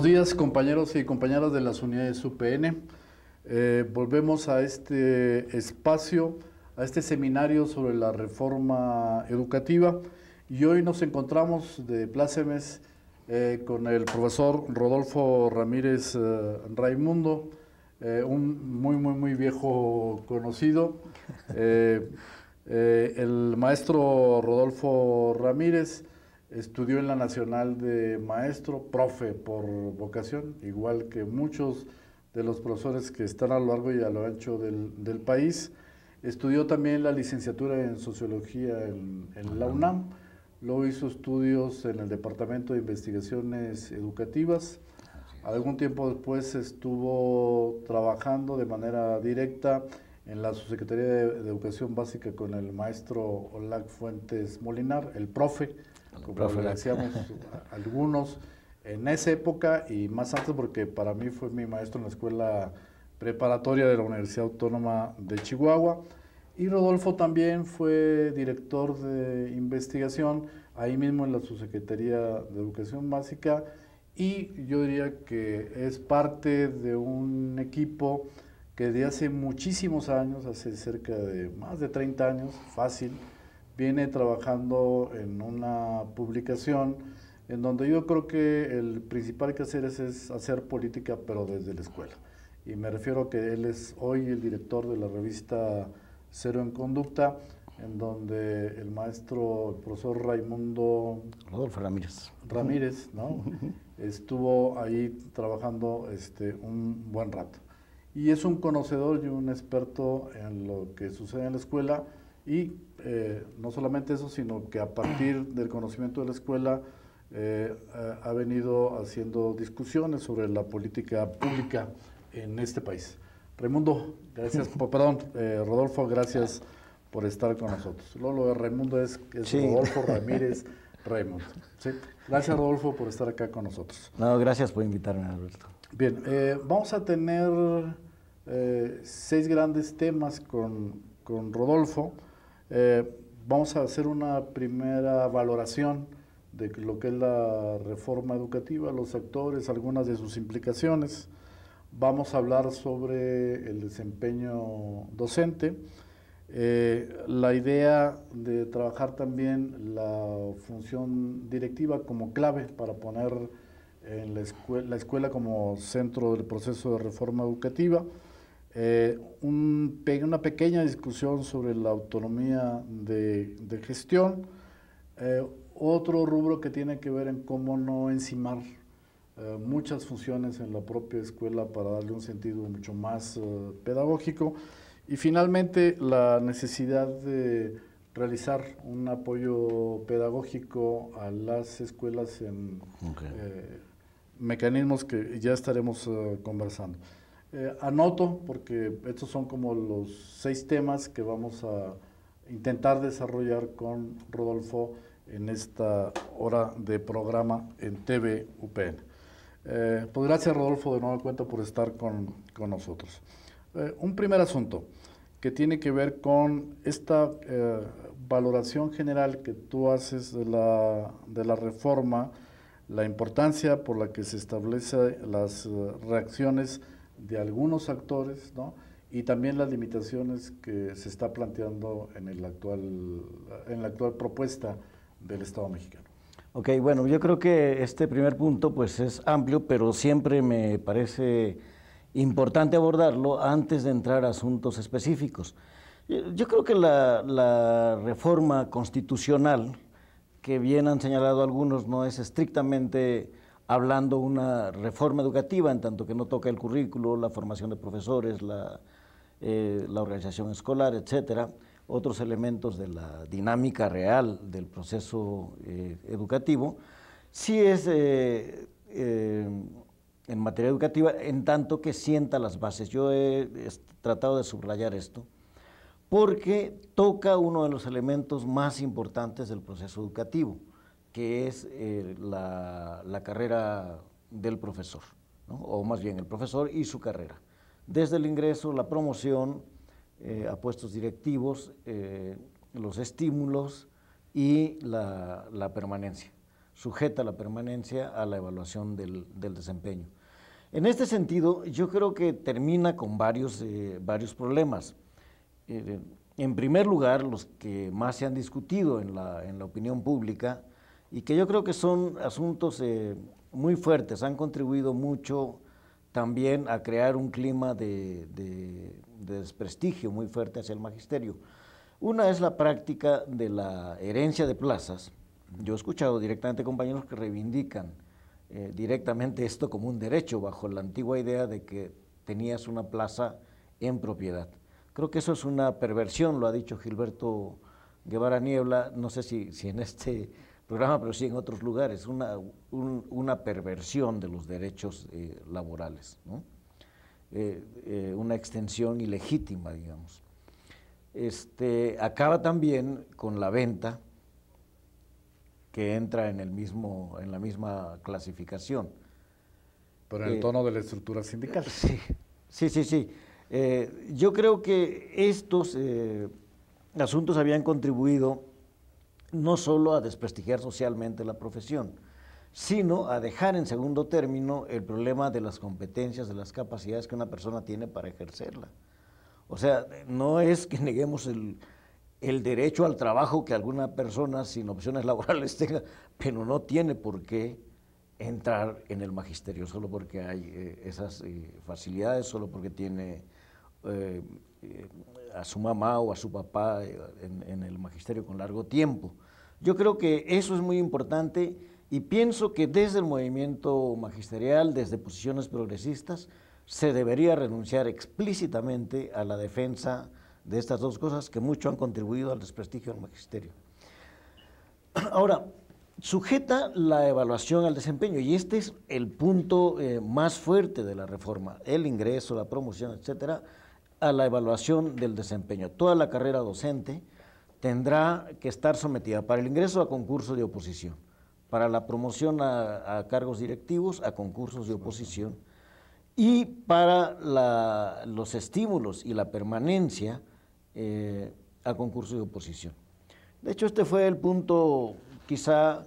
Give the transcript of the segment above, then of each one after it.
buenos días compañeros y compañeras de las unidades UPN. Eh, volvemos a este espacio, a este seminario sobre la reforma educativa y hoy nos encontramos de plácemes eh, con el profesor Rodolfo Ramírez eh, Raimundo, un muy, muy, muy viejo conocido. el maestro Rodolfo Ramírez Estudió en la Nacional de Maestro, profe por vocación, igual que muchos de los profesores que están a lo largo y a lo ancho del, país. Estudió también la licenciatura en Sociología en, la UNAM. Luego hizo estudios en el Departamento de Investigaciones Educativas. Algún tiempo después estuvo trabajando de manera directa en la Subsecretaría de, Educación Básica con el maestro Olac Fuentes Molinar, el profe como le algunos en esa época y más antes porque para mí fue mi maestro en la escuela preparatoria de la Universidad Autónoma de Chihuahua. Y Rodolfo también fue director de investigación ahí mismo en la Subsecretaría de Educación Básica y yo diría que es parte de un equipo que de hace muchísimos años, hace cerca de más de 30 años, fácil, viene trabajando en una publicación en donde yo creo que el principal que hacer es, es hacer política, pero desde la escuela. Y me refiero a que él es hoy el director de la revista Cero en Conducta, en donde el maestro, el profesor Raimundo... Rodolfo Ramírez. Ramírez, ¿no? Estuvo ahí trabajando este, un buen rato. Y es un conocedor y un experto en lo que sucede en la escuela, y eh, no solamente eso, sino que a partir del conocimiento de la escuela eh, eh, ha venido haciendo discusiones sobre la política pública en este país. Raimundo, gracias, perdón, Rodolfo, gracias por estar con nosotros. Lolo lo de Raimundo es, Rodolfo Ramírez Raimundo. Gracias, Rodolfo, por estar acá con nosotros. No, gracias por invitarme, Alberto. Bien, vamos a tener seis grandes temas con Rodolfo. Eh, vamos a hacer una primera valoración de lo que es la reforma educativa, los actores, algunas de sus implicaciones. Vamos a hablar sobre el desempeño docente, eh, la idea de trabajar también la función directiva como clave para poner en la escuela como centro del proceso de reforma educativa. Eh, una pequeña discusión sobre la autonomía de, gestión, eh, otro rubro que tiene que ver en cómo no encimar eh, muchas funciones en la propia escuela para darle un sentido mucho más pedagógico y finalmente la necesidad de realizar un apoyo pedagógico a las escuelas en mecanismos que ya estaremos conversando. Eh, anoto, porque estos son como los seis temas que vamos a intentar desarrollar con Rodolfo en esta hora de programa en TV UPN. Eh, pues gracias Rodolfo de nuevo cuenta por estar con, con nosotros. Eh, un primer asunto que tiene que ver con esta eh, valoración general que tú haces de la, de la reforma, la importancia por la que se establecen las reacciones de algunos actores, ¿no? y también las limitaciones que se está planteando en, el actual, en la actual propuesta del Estado mexicano. Ok, bueno, yo creo que este primer punto pues es amplio, pero siempre me parece importante abordarlo antes de entrar a asuntos específicos. Yo creo que la, la reforma constitucional, que bien han señalado algunos, no es estrictamente hablando una reforma educativa en tanto que no toca el currículo, la formación de profesores, la, eh, organización escolar, etcétera, otros elementos de la dinámica real del proceso eh, educativo, sí es eh, en materia educativa en tanto que sienta las bases. Yo he tratado de subrayar esto porque toca uno de los elementos más importantes del proceso educativo, que es eh, la, carrera del profesor, o más bien el profesor y su carrera. Desde el ingreso, la promoción eh, a puestos directivos, eh, los estímulos y la, permanencia. Sujeta la permanencia a la evaluación del, desempeño. En este sentido, yo creo que termina con varios, varios problemas. en primer lugar, los que más se han discutido en la, en la opinión pública, y que yo creo que son asuntos eh, muy fuertes, han contribuido mucho también a crear un clima de, desprestigio muy fuerte hacia el magisterio. Una es la práctica de la herencia de plazas. Yo he escuchado directamente compañeros que reivindican eh, directamente esto como un derecho bajo la antigua idea de que tenías una plaza en propiedad. Creo que eso es una perversión, lo ha dicho Gilberto Guevara Niebla, no sé si, si en este programa, pero sí en otros lugares, una, una perversión de los derechos eh, laborales, eh, eh, una extensión ilegítima, digamos. Este, acaba también con la venta, que entra en, el mismo, en la misma clasificación. Pero en el tono de la estructura sindical. Sí, sí, sí. sí. yo creo que estos asuntos habían contribuido no solo a desprestigiar socialmente la profesión, sino a dejar en segundo término el problema de las competencias, de las capacidades que una persona tiene para ejercerla. O sea, no es que neguemos el, derecho al trabajo que alguna persona sin opciones laborales tenga, pero no tiene por qué entrar en el magisterio solo porque hay eh, esas eh, facilidades, solo porque tiene eh, a su mamá o a su papá eh, en, el magisterio con largo tiempo. Yo creo que eso es muy importante y pienso que desde el movimiento magisterial, desde posiciones progresistas, se debería renunciar explícitamente a la defensa de estas dos cosas que mucho han contribuido al desprestigio del magisterio. Ahora, sujeta la evaluación al desempeño y este es el punto eh, más fuerte de la reforma, el ingreso, la promoción, etcétera, a la evaluación del desempeño. Toda la carrera docente tendrá que estar sometida para el ingreso a concurso de oposición, para la promoción a, cargos directivos, a concursos de oposición y para los estímulos y la permanencia eh, a concursos de oposición. De hecho, este fue el punto quizá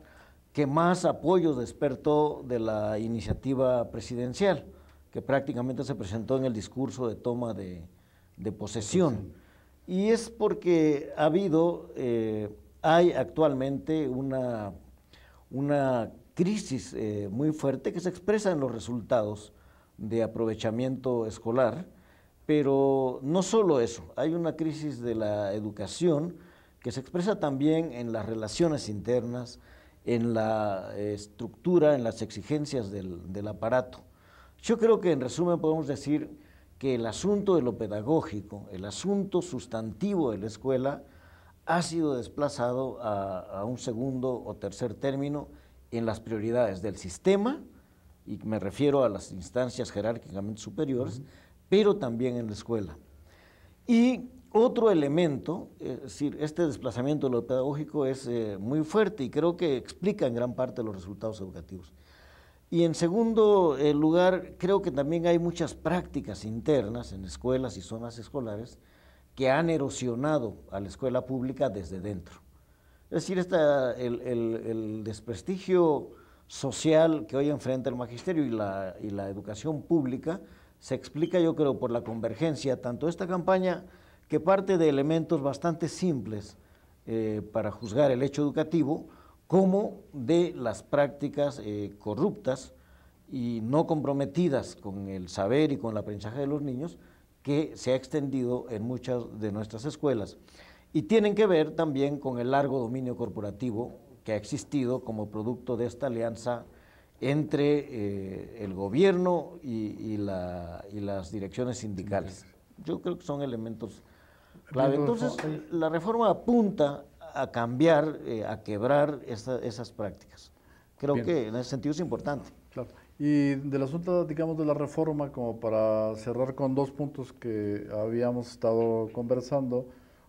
que más apoyos despertó de la iniciativa presidencial, que prácticamente se presentó en el discurso de toma de, de posesión. Y es porque ha habido, eh, hay actualmente una, una crisis eh, muy fuerte que se expresa en los resultados de aprovechamiento escolar, pero no solo eso, hay una crisis de la educación que se expresa también en las relaciones internas, en la estructura, en las exigencias del, del aparato. Yo creo que en resumen podemos decir que el asunto de lo pedagógico, el asunto sustantivo de la escuela, ha sido desplazado a, un segundo o tercer término en las prioridades del sistema, y me refiero a las instancias jerárquicamente superiores, pero también en la escuela. Y otro elemento, es decir, este desplazamiento de lo pedagógico es eh, muy fuerte y creo que explica en gran parte los resultados educativos. Y en segundo eh, lugar, creo que también hay muchas prácticas internas en escuelas y zonas escolares que han erosionado a la escuela pública desde dentro. Es decir, el, desprestigio social que hoy enfrenta el magisterio y la, educación pública se explica, yo creo, por la convergencia, tanto de esta campaña que parte de elementos bastante simples eh, para juzgar el hecho educativo, como de las prácticas eh, corruptas y no comprometidas con el saber y con el aprendizaje de los niños que se ha extendido en muchas de nuestras escuelas. Y tienen que ver también con el largo dominio corporativo que ha existido como producto de esta alianza entre eh, el gobierno y, y, las direcciones sindicales. Yo creo que son elementos clave. Entonces, eh. la reforma apunta a cambiar, eh, a quebrar esas prácticas. Creo que en ese sentido es importante. Y del asunto, digamos, de la reforma, como para cerrar con dos puntos que habíamos estado conversando,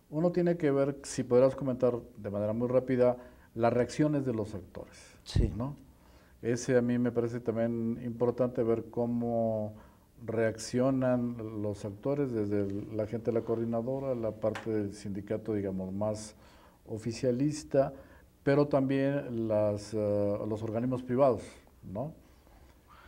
uno tiene que ver, si podrás comentar de manera muy rápida, las reacciones de los actores. Sí. ¿no? Ese a mí me parece también importante ver cómo reaccionan los actores, desde la gente de la coordinadora, la parte del sindicato, digamos, más oficialista, pero también las, eh, los organismos privados, ¿no?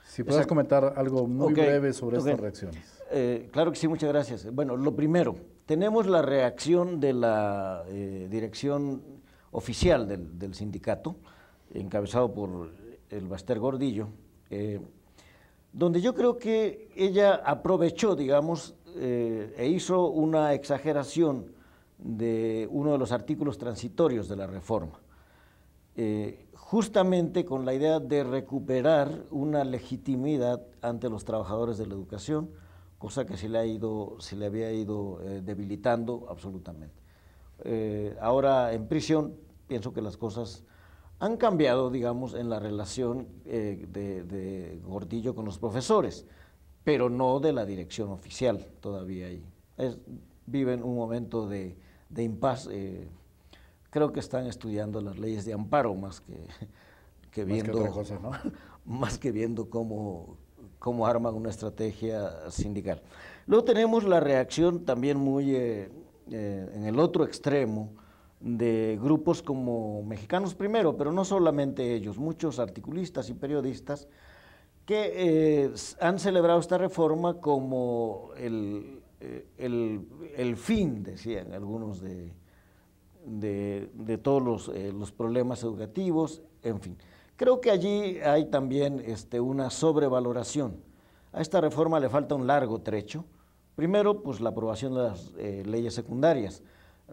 Si puedes comentar algo muy breve sobre estas reacciones. Eh, claro que sí, muchas gracias. Bueno, lo primero, tenemos la reacción de la eh, dirección oficial del, sindicato, encabezado por el Baster Gordillo, donde yo creo que ella aprovechó, digamos, e hizo una exageración de uno de los artículos transitorios de la reforma, eh, justamente con la idea de recuperar una legitimidad ante los trabajadores de la educación, cosa que se le, ha ido, se le había ido eh, debilitando absolutamente. Eh, ahora en prisión pienso que las cosas han cambiado, digamos, en la relación de, Gordillo con los profesores, pero no de la dirección oficial todavía ahí. viven un momento de, de impas, eh, creo que están estudiando las leyes de amparo más que, viendo más que, viendo cómo, cómo arman una estrategia sindical. Luego tenemos la reacción también muy eh, eh, en el otro extremo de grupos como Mexicanos Primero, pero no solamente ellos, muchos articulistas y periodistas que han celebrado esta reforma como el, eh, el, fin, decían algunos de, todos eh, los, problemas educativos, en fin. Creo que allí hay también este, una sobrevaloración. A esta reforma le falta un largo trecho. Primero, pues la aprobación de las eh, leyes secundarias,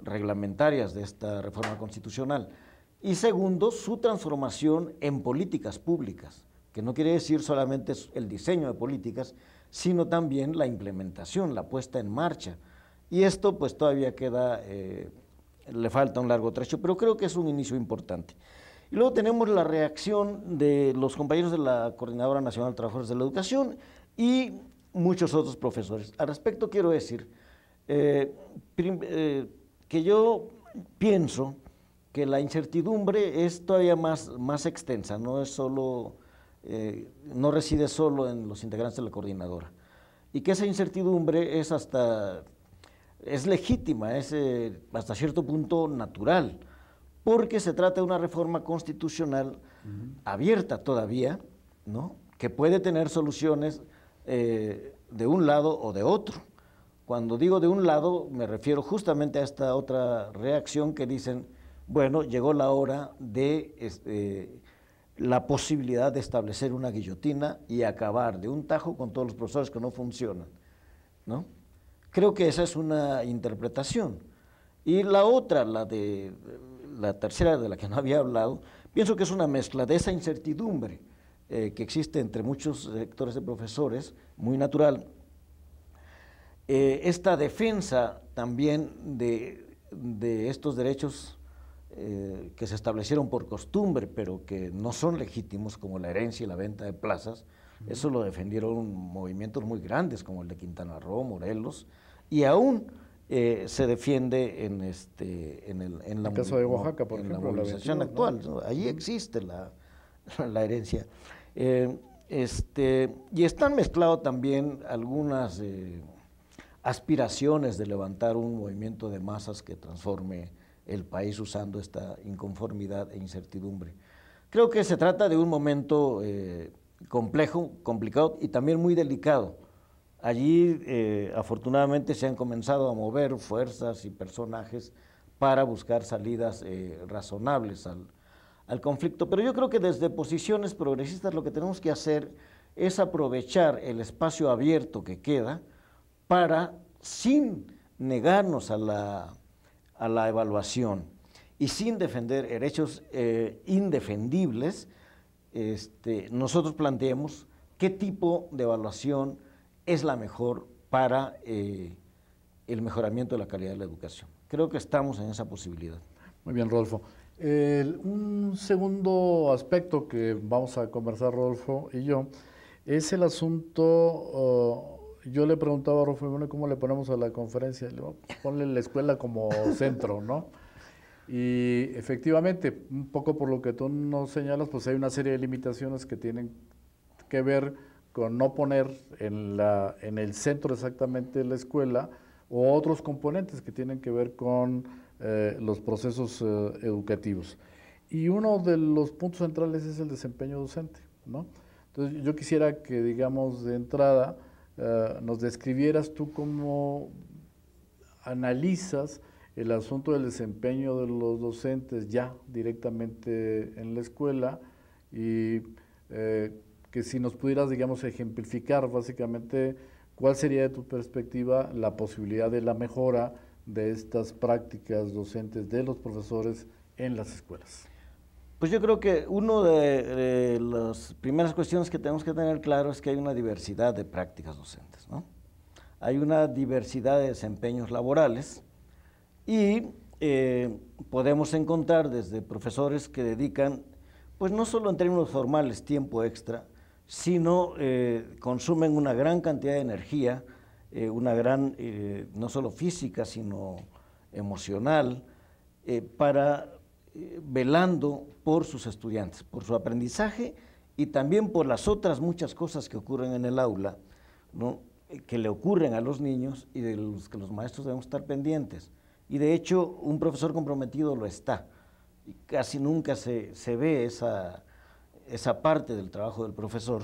reglamentarias de esta reforma constitucional. Y segundo, su transformación en políticas públicas, que no quiere decir solamente el diseño de políticas, sino también la implementación, la puesta en marcha. Y esto pues todavía queda, eh, le falta un largo trecho, pero creo que es un inicio importante. Y luego tenemos la reacción de los compañeros de la Coordinadora Nacional de Trabajadores de la Educación y muchos otros profesores. Al respecto quiero decir eh, eh, que yo pienso que la incertidumbre es todavía más, más extensa, no es solo eh, no reside solo en los integrantes de la coordinadora. Y que esa incertidumbre es hasta, es legítima, es eh, hasta cierto punto natural, porque se trata de una reforma constitucional abierta todavía, ¿no? que puede tener soluciones eh, de un lado o de otro. Cuando digo de un lado, me refiero justamente a esta otra reacción que dicen, bueno, llegó la hora de este, la posibilidad de establecer una guillotina y acabar de un tajo con todos los profesores que no funcionan. ¿no? Creo que esa es una interpretación. Y la otra, la de la tercera de la que no había hablado, pienso que es una mezcla de esa incertidumbre eh, que existe entre muchos sectores de profesores, muy natural. Eh, esta defensa también de, de estos derechos eh, que se establecieron por costumbre, pero que no son legítimos, como la herencia y la venta de plazas, eso lo defendieron movimientos muy grandes, como el de Quintana Roo, Morelos, y aún eh, se defiende en, este, en, el, en la, el de Oaxaca, por en la movilización actual. Allí existe la, la herencia. Eh, este, y están mezclados también algunas aspiraciones de levantar un movimiento de masas que transforme el país usando esta inconformidad e incertidumbre. Creo que se trata de un momento eh, complejo, complicado y también muy delicado. Allí eh, afortunadamente se han comenzado a mover fuerzas y personajes para buscar salidas eh, razonables al conflicto. Pero yo creo que desde posiciones progresistas lo que tenemos que hacer es aprovechar el espacio abierto que queda para, sin negarnos a la a la evaluación y sin defender derechos eh, indefendibles, este, nosotros planteamos qué tipo de evaluación es la mejor para eh, el mejoramiento de la calidad de la educación. Creo que estamos en esa posibilidad. Muy bien, Rodolfo. un segundo aspecto que vamos a conversar Rodolfo y yo es el asunto oh, yo le preguntaba a Rufo, ¿cómo le ponemos a la conferencia? Le digo, ponle la escuela como centro, ¿no? Y efectivamente, un poco por lo que tú nos señalas, pues hay una serie de limitaciones que tienen que ver con no poner en, el centro exactamente la escuela o otros componentes que tienen que ver con eh, los procesos eh, educativos. Y uno de los puntos centrales es el desempeño docente, ¿no? Entonces yo quisiera que, digamos, de entrada, eh, nos describieras tú cómo analizas el asunto del desempeño de los docentes ya directamente en la escuela y eh, que si nos pudieras, digamos, ejemplificar básicamente cuál sería de tu perspectiva la posibilidad de la mejora de estas prácticas docentes de los profesores en las escuelas. Pues yo creo que una de, las primeras cuestiones que tenemos que tener claro es que hay una diversidad de prácticas docentes, ¿no? Hay una diversidad de desempeños laborales y eh, podemos encontrar desde profesores que dedican, pues no solo en términos formales, tiempo extra, sino eh, consumen una gran cantidad de energía, eh, una gran, no solo física, sino emocional, para eh, velando por sus estudiantes, por su aprendizaje y también por las otras muchas cosas que ocurren en el aula, eh, que le ocurren a los niños y de los que los maestros debemos estar pendientes. Y de hecho, un profesor comprometido lo está. Y casi nunca se, se ve esa, esa, parte del trabajo del profesor,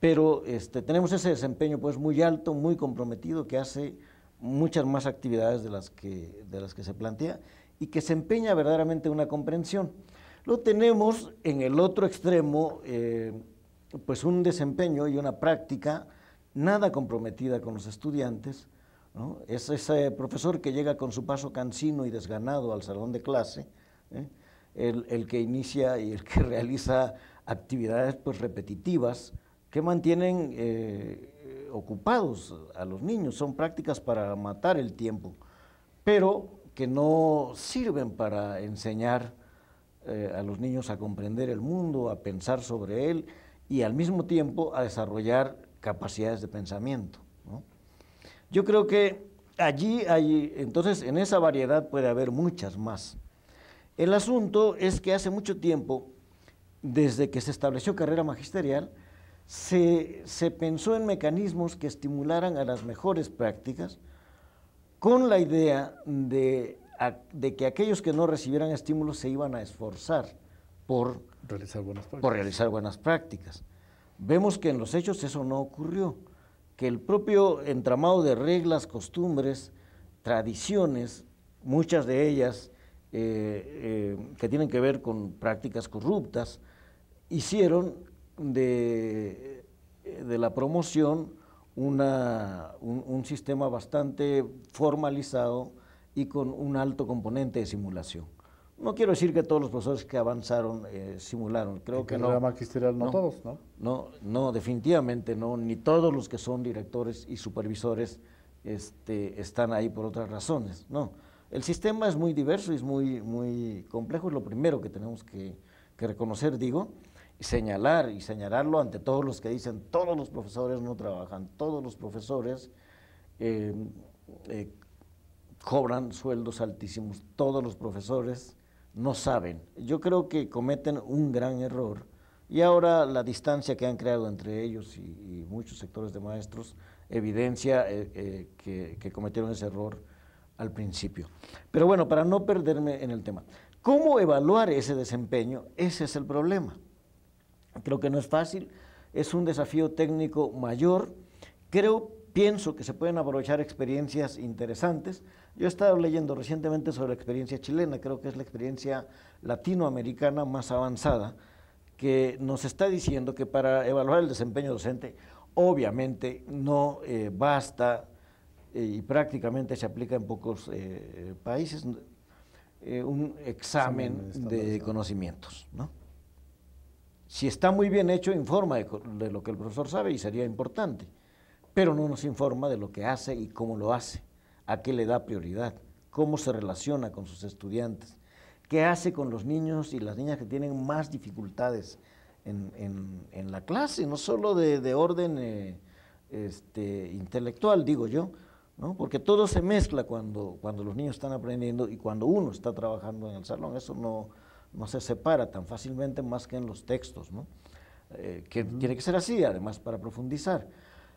pero este, tenemos ese desempeño pues muy alto, muy comprometido, que hace muchas más actividades de las que, de las que se plantea y que se empeña verdaderamente una comprensión. Lo tenemos en el otro extremo, eh, pues un desempeño y una práctica nada comprometida con los estudiantes. Es ese profesor que llega con su paso cansino y desganado al salón de clase, ¿eh? el, que inicia y el que realiza actividades pues, repetitivas que mantienen eh, ocupados a los niños. Son prácticas para matar el tiempo. Pero que no sirven para enseñar eh, a los niños a comprender el mundo, a pensar sobre él y al mismo tiempo a desarrollar capacidades de pensamiento. Yo creo que allí hay, entonces en esa variedad puede haber muchas más. El asunto es que hace mucho tiempo, desde que se estableció carrera magisterial, se, se pensó en mecanismos que estimularan a las mejores prácticas, con la idea de, que aquellos que no recibieran estímulos se iban a esforzar por realizar buenas prácticas. Vemos que en los hechos eso no ocurrió, que el propio entramado de reglas, costumbres, tradiciones, muchas de ellas eh, eh, que tienen que ver con prácticas corruptas, hicieron de la promoción un, sistema bastante formalizado y con un alto componente de simulación. No quiero decir que todos los profesores que avanzaron eh, simularon, creo en que no. magisterial no, todos, ¿no? No, definitivamente no, ni todos los que son directores y supervisores este, están ahí por otras razones, no. El sistema es muy diverso y es muy, muy complejo, es lo primero que tenemos que, que reconocer, digo señalar y señalarlo ante todos los que dicen todos los profesores no trabajan, todos los profesores em, eh, cobran sueldos altísimos, todos los profesores no saben. Yo creo que cometen un gran error y ahora la distancia que han creado entre ellos y, muchos sectores de maestros evidencia eh, eh, que cometieron ese error al principio. Pero bueno, para no perderme en el tema, ¿cómo evaluar ese desempeño? Ese es el problema. Creo que no es fácil, es un desafío técnico mayor. Creo, pienso que se pueden aprovechar experiencias interesantes. Yo he estado leyendo recientemente sobre la experiencia chilena, creo que es la experiencia latinoamericana más avanzada, que nos está diciendo que para evaluar el desempeño docente, obviamente no eh, basta eh, y prácticamente se aplica en pocos eh, países un examen de conocimientos, ¿no? Si está muy bien hecho, informa de, lo que el profesor sabe y sería importante, pero no nos informa de lo que hace y cómo lo hace, a qué le da prioridad, cómo se relaciona con sus estudiantes, qué hace con los niños y las niñas que tienen más dificultades en, la clase, no solo de, orden eh, este, intelectual, digo yo, porque todo se mezcla cuando, cuando los niños están aprendiendo y cuando uno está trabajando en el salón, eso no, no se separa tan fácilmente más que en los textos, ¿no? Eh, que tiene que ser así, además, para profundizar.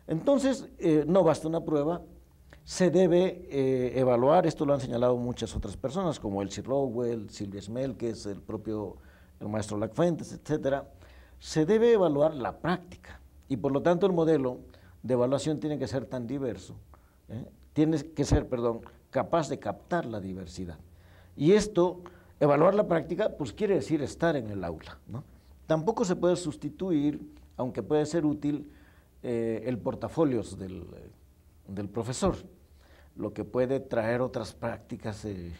Entonces, eh, no basta una prueba, se debe eh, evaluar, esto lo han señalado muchas otras personas, como Elsie Rowell, Silvia Smel, el propio maestro Lacfuentes, etc. Se debe evaluar la práctica y por lo tanto el modelo de evaluación tiene que ser tan diverso, tiene que ser, perdón, capaz de captar la diversidad. Y esto Evaluar la práctica, pues quiere decir estar en el aula. ¿no? Tampoco se puede sustituir, aunque puede ser útil, eh, el portafolios eh, del, profesor, lo que puede traer otras prácticas. Eh,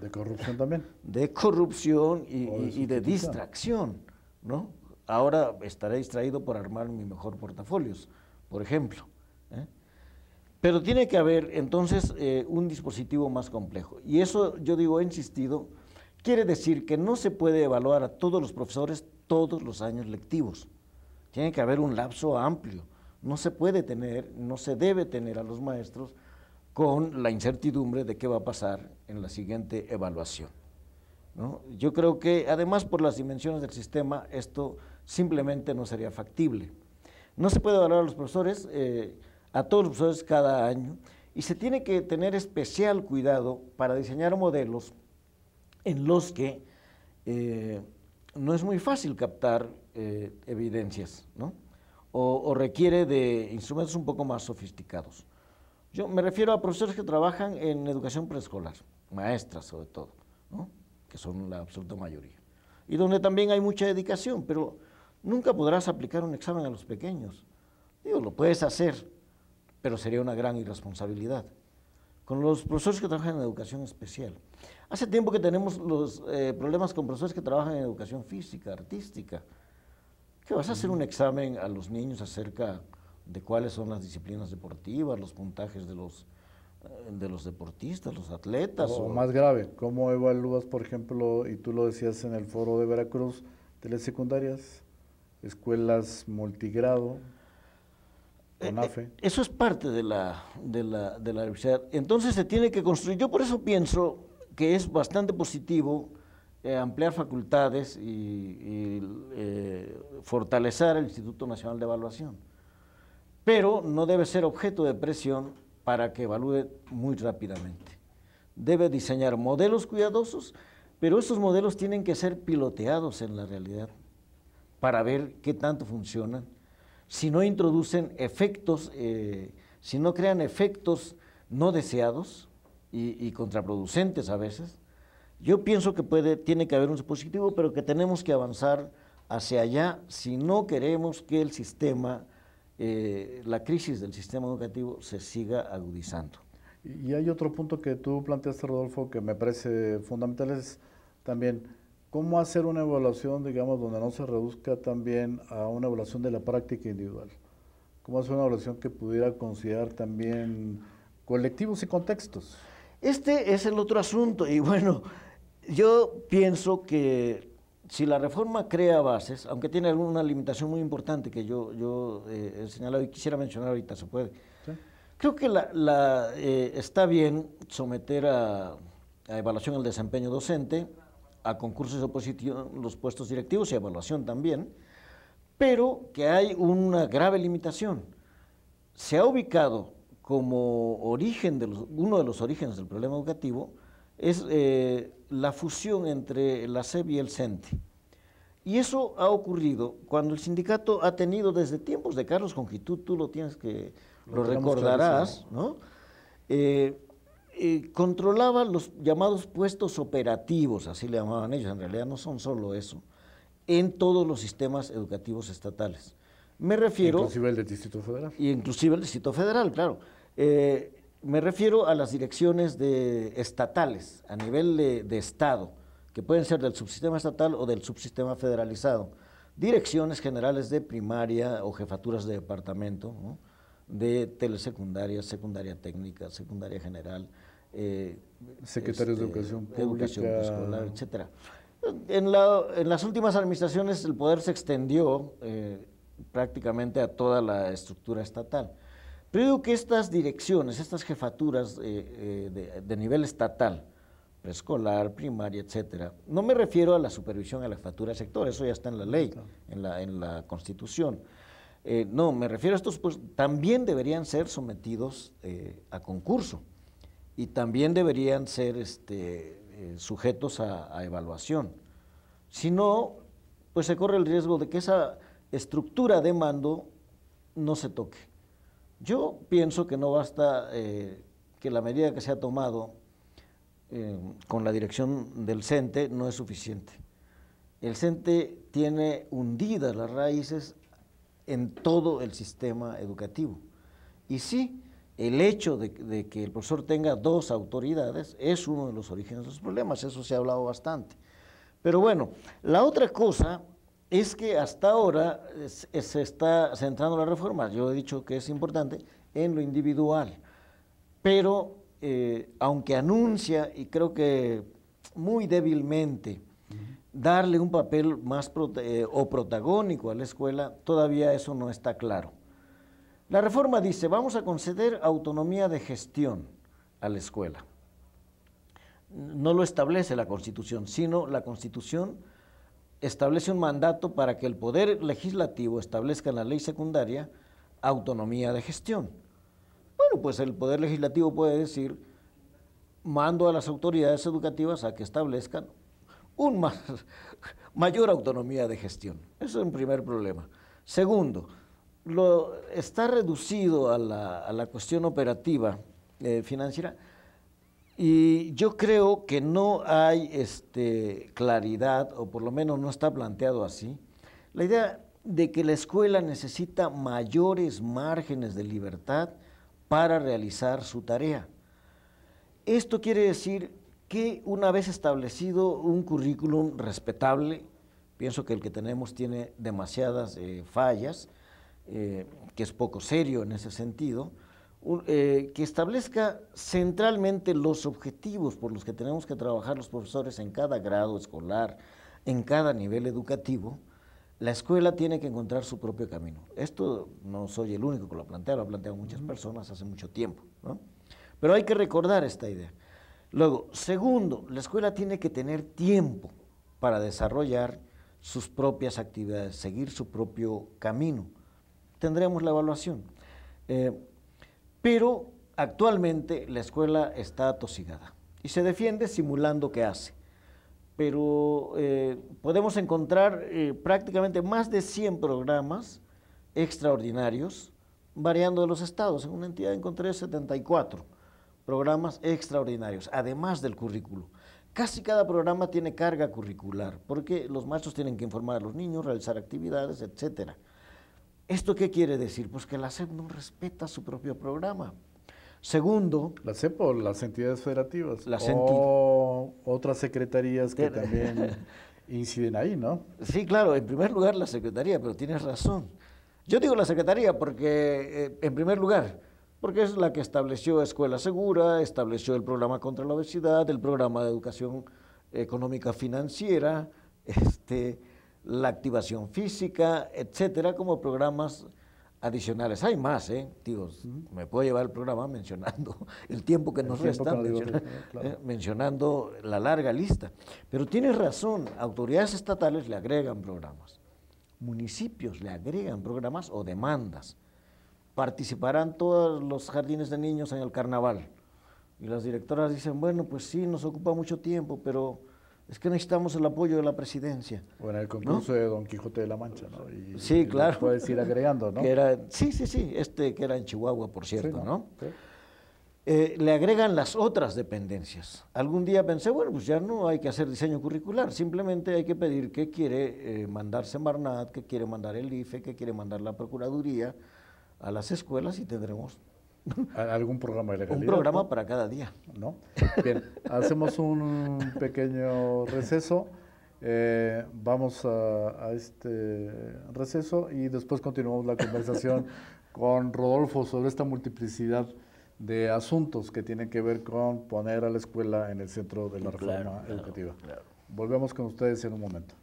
de corrupción también. De corrupción y, de, distracción, ¿no? Ahora estaré distraído por armar mi mejor portafolios, por ejemplo. Pero tiene que haber entonces un dispositivo más complejo. Y eso yo digo, he insistido, Quiere decir que no se puede evaluar a todos los profesores todos los años lectivos. Tiene que haber un lapso amplio. No se puede tener, no se debe tener a los maestros con la incertidumbre de qué va a pasar en la siguiente evaluación. Yo creo que además por las dimensiones del sistema esto simplemente no sería factible. No se puede evaluar a los profesores, eh, a todos los profesores cada año, y se tiene que tener especial cuidado para diseñar modelos en los que eh, no es muy fácil captar eh, evidencias, ¿no? O, o, requiere de instrumentos un poco más sofisticados. Yo me refiero a profesores que trabajan en educación preescolar, maestras sobre todo, ¿no? que son la absoluta mayoría, y donde también hay mucha dedicación, pero nunca podrás aplicar un examen a los pequeños. Digo, lo puedes hacer, pero sería una gran irresponsabilidad. Con los profesores que trabajan en educación especial, Hace tiempo que tenemos los eh, problemas con profesores que trabajan en educación física, artística. ¿Qué vas a hacer un examen a los niños acerca de cuáles son las disciplinas deportivas, los puntajes de los, eh, de los deportistas, los atletas? O, más grave, ¿cómo evalúas, por ejemplo, y tú lo decías en el foro de Veracruz, telesecundarias, escuelas multigrado? Eh, e? Eso es parte de la, de la, de la universidad. Entonces se tiene que construir. Yo por eso pienso que es bastante positivo eh, ampliar facultades y, eh, fortalecer el Instituto Nacional de Evaluación. Pero no debe ser objeto de presión para que evalúe muy rápidamente. Debe diseñar modelos cuidadosos, pero esos modelos tienen que ser piloteados en la realidad para ver qué tanto funcionan. Si no introducen efectos, eh, si no crean efectos no deseados, y, contraproducentes a veces. Yo pienso que puede, tiene que haber un dispositivo, pero que tenemos que avanzar hacia allá si no queremos que el sistema, eh, la crisis del sistema educativo se siga agudizando. Y hay otro punto que tú planteaste, Rodolfo, que me parece fundamental, es también cómo hacer una evaluación, digamos, donde no se reduzca también a una evaluación de la práctica individual. Cómo hacer una evaluación que pudiera considerar también colectivos y contextos. Este es el otro asunto y bueno, yo pienso que si la reforma crea bases, aunque tiene alguna limitación muy importante que yo, yo eh, he señalado y quisiera mencionar ahorita, se puede. Creo que la, eh, está bien someter a, evaluación el desempeño docente, a concursos de los puestos directivos y evaluación también, pero que hay una grave limitación. Se ha ubicado como origen de uno de los orígenes del problema educativo es eh, la fusión entre la SEB y el CENTE. E. Y eso ha ocurrido cuando el sindicato ha tenido desde tiempos de Carlos Congitud, tú lo tienes que, lo, recordarás, ¿no? Eh, eh, controlaba los llamados puestos operativos, así le llamaban ellos, en realidad no son solo eso, en todos los sistemas educativos estatales. Me refiero... Inclusive el del Distrito Federal. Y inclusive el Distrito Federal, claro. Eh, me refiero a las direcciones de estatales, a nivel de, Estado, que pueden ser del subsistema estatal o del subsistema federalizado. Direcciones generales de primaria o jefaturas de departamento, de telesecundaria, secundaria técnica, secundaria general, eh, secretarios de este, educación pública, educación escolar, etcétera. En, las últimas administraciones el poder se extendió eh, prácticamente a toda la estructura estatal. Pero digo que estas direcciones, estas jefaturas eh, eh, de, nivel estatal, preescolar, primaria, etcétera, no me refiero a la supervisión a la jefatura del sector, eso ya está en la ley, en, la, Constitución. Eh, no, me refiero a estos, pues también deberían ser sometidos a concurso y también deberían ser este, sujetos a evaluación. Si no, pues se corre el riesgo de que esa estructura de mando no se toque. Yo pienso que no basta eh, que la medida que se ha tomado eh, con la dirección del CENTE no es suficiente. El CENTE tiene hundidas las raíces en todo el sistema educativo. Y sí, el hecho de, de, que el profesor tenga dos autoridades es uno de los orígenes de los problemas, eso se ha hablado bastante. Pero bueno, la otra cosa es que hasta ahora se está centrando la reforma, yo he dicho que es importante, en lo individual, pero eh, aunque anuncia, y creo que muy débilmente, darle un papel más eh, o protagónico a la escuela, todavía eso no está claro. La reforma dice, vamos a conceder autonomía de gestión a la escuela. No lo establece la Constitución, sino la Constitución establece un mandato para que el Poder Legislativo establezca en la ley secundaria autonomía de gestión. Bueno, pues el Poder Legislativo puede decir, mando a las autoridades educativas a que establezcan un mayor autonomía de gestión. Eso es un primer problema. Segundo, lo, está reducido a la, cuestión operativa eh, financiera y yo creo que no hay este, claridad, o por lo menos no está planteado así, la idea de que la escuela necesita mayores márgenes de libertad para realizar su tarea. Esto quiere decir que una vez establecido un currículum respetable, pienso que el que tenemos tiene demasiadas eh, fallas, eh, que es poco serio en ese sentido, eh, que establezca centralmente los objetivos por los que tenemos que trabajar los profesores en cada grado escolar, en cada nivel educativo, la escuela tiene que encontrar su propio camino. Esto no soy el único que lo plantea, lo ha planteado muchas personas hace mucho tiempo. ¿no? Pero hay que recordar esta idea. Luego, segundo, la escuela tiene que tener tiempo para desarrollar sus propias actividades, seguir su propio camino. Tendremos la evaluación. Eh, pero actualmente la escuela está atosigada y se defiende simulando que hace. Pero eh, podemos encontrar eh, prácticamente más de 100 programas extraordinarios variando de los estados. En una entidad encontré 74 programas extraordinarios, además del currículo. Casi cada programa tiene carga curricular, porque los maestros tienen que informar a los niños, realizar actividades, etcétera. ¿Esto qué quiere decir? Pues que la SEP no respeta su propio programa. Segundo. La SEP o las entidades federativas. Las o otras secretarías que también inciden ahí, ¿no? Sí, claro, en primer lugar la secretaría, pero tienes razón. Yo digo la secretaría porque, eh, en primer lugar, porque es la que estableció Escuela Segura, estableció el programa contra la obesidad, el programa de educación económica financiera, este, la activación física, etcétera, como programas adicionales. Hay más, ¿eh? Digo, me puedo llevar el programa mencionando el tiempo que nos resta, eh, mencionando la larga lista. Pero tienes razón, autoridades estatales le agregan programas, municipios le agregan programas o demandas. Participarán todos los jardines de niños en el carnaval. Y las directoras dicen, bueno, pues sí, nos ocupa mucho tiempo, pero es que necesitamos el apoyo de la presidencia. Bueno, el concurso de Don Quijote de la Mancha, ¿no? sí, claro. Puedes ir agregando, ¿no? sí, sí, sí, este que era en Chihuahua, por cierto, ¿no? Eh, le agregan las otras dependencias. Algún día pensé, bueno, pues ya no hay que hacer diseño curricular, simplemente hay que pedir qué quiere eh, mandarse mandar Semarnat, qué quiere mandar el IFE, qué quiere mandar la Procuraduría a las escuelas y tendremos ¿Algún programa de Un programa para cada día. ¿No? Bien, hacemos un pequeño receso. Eh, vamos a, este receso y después continuamos la conversación con Rodolfo sobre esta multiplicidad de asuntos que tienen que ver con poner a la escuela en el centro de la reforma educativa. Volvemos con ustedes en un momento.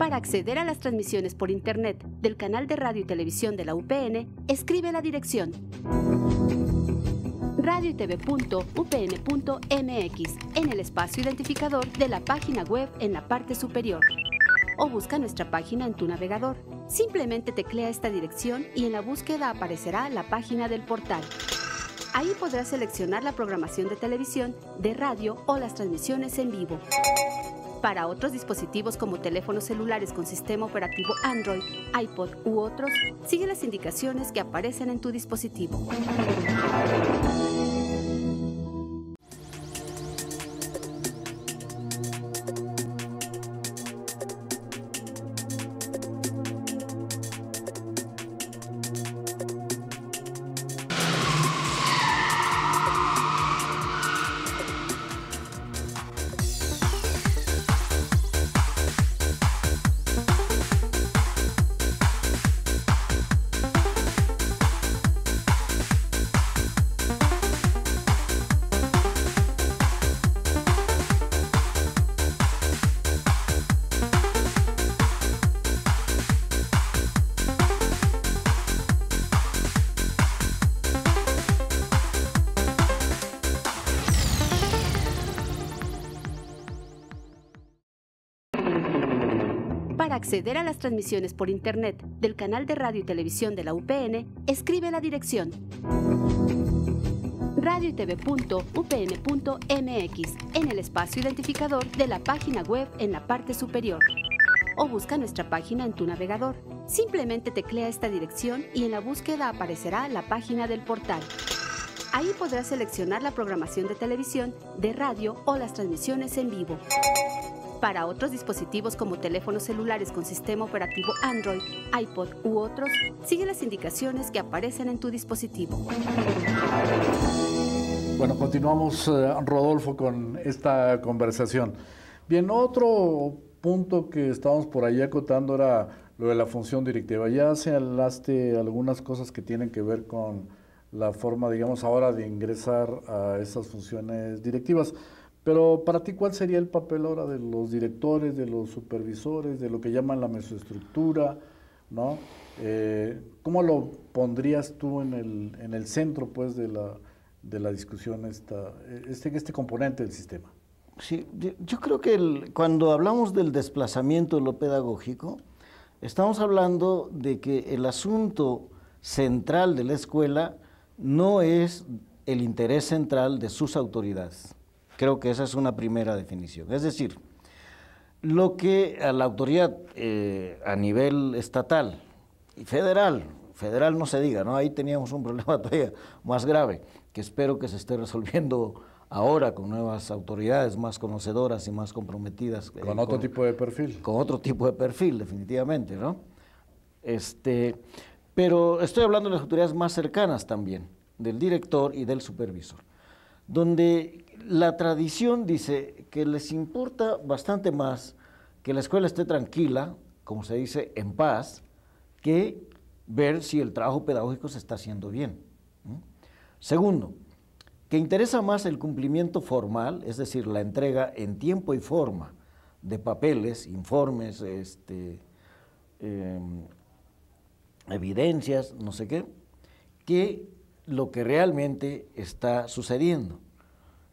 Para acceder a las transmisiones por Internet del canal de radio y televisión de la UPN, escribe la dirección radioytv.upn.mx en el espacio identificador de la página web en la parte superior o busca nuestra página en tu navegador. Simplemente teclea esta dirección y en la búsqueda aparecerá la página del portal. Ahí podrás seleccionar la programación de televisión, de radio o las transmisiones en vivo. Para otros dispositivos como teléfonos celulares con sistema operativo Android, iPod u otros, sigue las indicaciones que aparecen en tu dispositivo. acceder a las transmisiones por Internet del canal de radio y televisión de la UPN, escribe la dirección TV.upn.mx en el espacio identificador de la página web en la parte superior o busca nuestra página en tu navegador. Simplemente teclea esta dirección y en la búsqueda aparecerá la página del portal. Ahí podrás seleccionar la programación de televisión, de radio o las transmisiones en vivo. Para otros dispositivos como teléfonos celulares con sistema operativo Android, iPod u otros, sigue las indicaciones que aparecen en tu dispositivo. Bueno, continuamos, eh, Rodolfo, con esta conversación. Bien, otro punto que estábamos por ahí acotando era lo de la función directiva. Ya se señalaste algunas cosas que tienen que ver con la forma, digamos, ahora de ingresar a esas funciones directivas. Pero para ti, ¿cuál sería el papel ahora de los directores, de los supervisores, de lo que llaman la mesoestructura? ¿no? Eh, ¿Cómo lo pondrías tú en el, centro pues, de, la, de la discusión, esta, este, este componente del sistema? Sí, yo creo que cuando hablamos del desplazamiento de lo pedagógico, estamos hablando de que el asunto central de la escuela no es el interés central de sus autoridades Creo que esa es una primera definición. Es decir, lo que a la autoridad eh, a nivel estatal y federal, federal no se diga, ¿no? Ahí teníamos un problema todavía más grave, que espero que se esté resolviendo ahora con nuevas autoridades más conocedoras y más comprometidas. Eh, con otro tipo de perfil. Con otro tipo de perfil, definitivamente, ¿no? Este, pero estoy hablando de las autoridades más cercanas también, del director y del supervisor donde la tradición dice que les importa bastante más que la escuela esté tranquila, como se dice, en paz, que ver si el trabajo pedagógico se está haciendo bien. Segundo, que interesa más el cumplimiento formal, es decir, la entrega en tiempo y forma de papeles, informes, este, em, evidencias, no sé qué, que lo que realmente está sucediendo.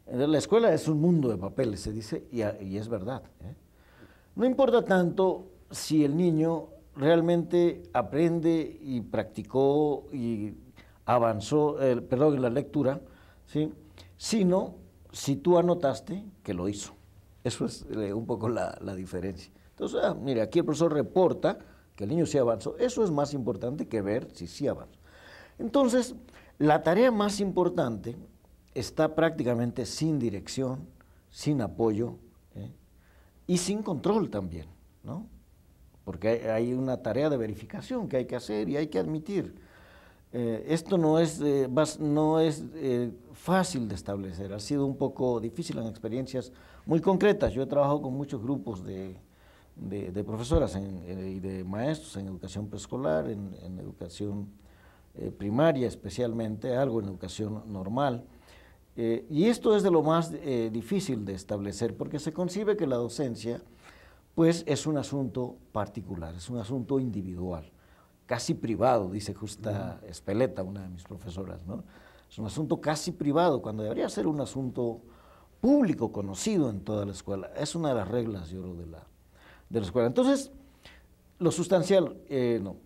La escuela es un mundo de papeles, se dice, y, es verdad. ¿eh? No importa tanto si el niño realmente aprende y practicó y avanzó, perdón, en la lectura, ¿sí? sino si tú anotaste que lo hizo. Eso es eh, un poco la, la diferencia. Entonces, ah, mira, mire, aquí el profesor reporta que el niño sí avanzó. Eso es más importante que ver si sí avanzó. Entonces, la tarea más importante está prácticamente sin dirección, sin apoyo ¿eh? y sin control también, ¿no? Porque hay, una tarea de verificación que hay que hacer y hay que admitir. Eh, esto no es, eh, no es fácil de establecer, ha sido un poco difícil en experiencias muy concretas. Yo he trabajado con muchos grupos de, de, profesoras y de maestros en educación preescolar, en educación eh, primaria especialmente, algo en educación normal. Eh, y esto es de lo más eh, difícil de establecer, porque se concibe que la docencia pues es un asunto particular, es un asunto individual, casi privado, dice Justa Espeleta, una de mis profesoras, Es un asunto casi privado, cuando debería ser un asunto público, conocido en toda la escuela. Es una de las reglas, yo creo, de la, de la escuela. Entonces, lo sustancial, no,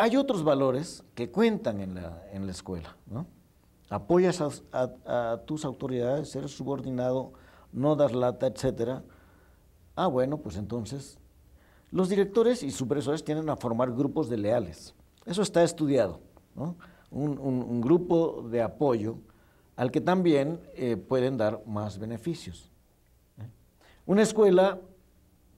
hay otros valores que cuentan en la, escuela, Apoyas a, tus autoridades, ser subordinado, no das lata, etcétera. Ah, bueno, pues entonces los directores y supresores tienen a formar grupos de leales. Eso está estudiado, Un, grupo de apoyo al que también eh, pueden dar más beneficios. ¿eh? Una escuela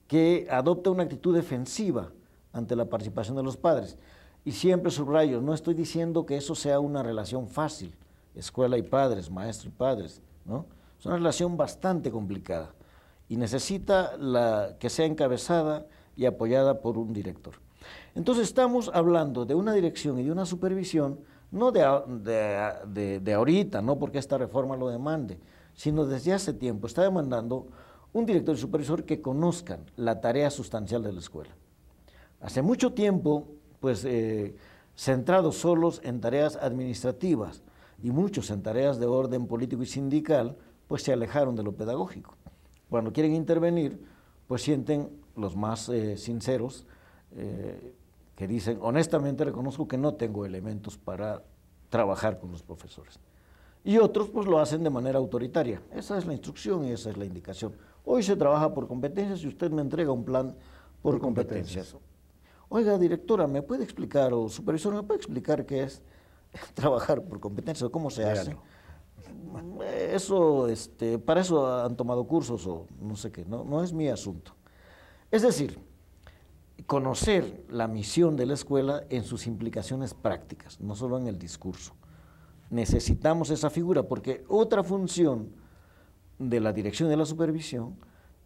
que adopta una actitud defensiva ante la participación de los padres. Y siempre subrayo, no estoy diciendo que eso sea una relación fácil, escuela y padres, maestro y padres, ¿no? Es una relación bastante complicada y necesita que sea encabezada y apoyada por un director. Entonces estamos hablando de una dirección y de una supervisión, no de, de, de ahorita, no porque esta reforma lo demande, sino desde hace tiempo. Está demandando un director y supervisor que conozcan la tarea sustancial de la escuela. Hace mucho tiempo pues eh, centrados solos en tareas administrativas y muchos en tareas de orden político y sindical, pues se alejaron de lo pedagógico. Cuando quieren intervenir, pues sienten los más eh, sinceros eh, que dicen, honestamente reconozco que no tengo elementos para trabajar con los profesores. Y otros pues lo hacen de manera autoritaria. Esa es la instrucción y esa es la indicación. Hoy se trabaja por competencias y usted me entrega un plan por, competencias oiga, directora, ¿me puede explicar, o supervisor, ¿me puede explicar qué es trabajar por competencia, cómo se hace? Eso, este, para eso han tomado cursos o no sé qué, no, no es mi asunto. Es decir, conocer la misión de la escuela en sus implicaciones prácticas, no solo en el discurso. Necesitamos esa figura porque otra función de la dirección de la supervisión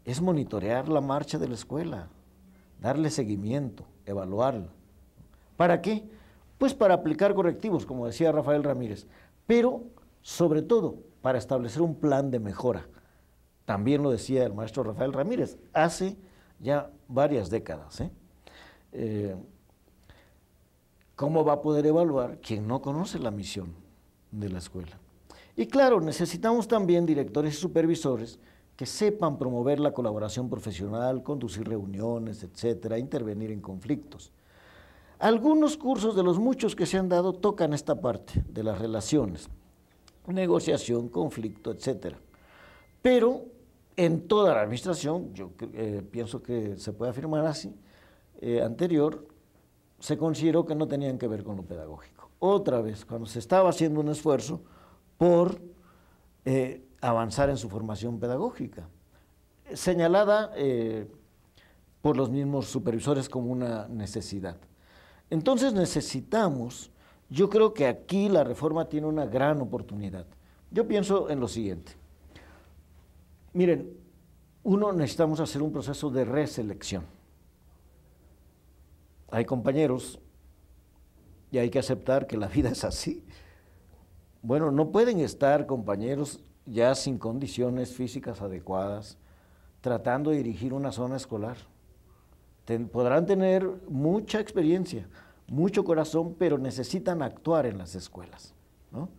es monitorear la marcha de la escuela, darle seguimiento evaluarla. ¿Para qué? Pues para aplicar correctivos, como decía Rafael Ramírez, pero sobre todo para establecer un plan de mejora. También lo decía el maestro Rafael Ramírez hace ya varias décadas. ¿eh? eh cómo va a poder evaluar quien no conoce la misión de la escuela? Y claro, necesitamos también directores y supervisores que sepan promover la colaboración profesional, conducir reuniones, etcétera, intervenir en conflictos. Algunos cursos de los muchos que se han dado tocan esta parte de las relaciones, negociación, conflicto, etcétera. Pero en toda la administración, yo eh, pienso que se puede afirmar así, eh, anterior, se consideró que no tenían que ver con lo pedagógico. Otra vez, cuando se estaba haciendo un esfuerzo por eh, avanzar en su formación pedagógica, señalada eh, por los mismos supervisores como una necesidad. Entonces necesitamos, yo creo que aquí la reforma tiene una gran oportunidad. Yo pienso en lo siguiente. Miren, uno necesitamos hacer un proceso de reselección. Hay compañeros y hay que aceptar que la vida es así. Bueno, no pueden estar compañeros ya sin condiciones físicas adecuadas, tratando de dirigir una zona escolar. podrán tener mucha experiencia, mucho corazón, pero necesitan actuar en las escuelas. ¿no?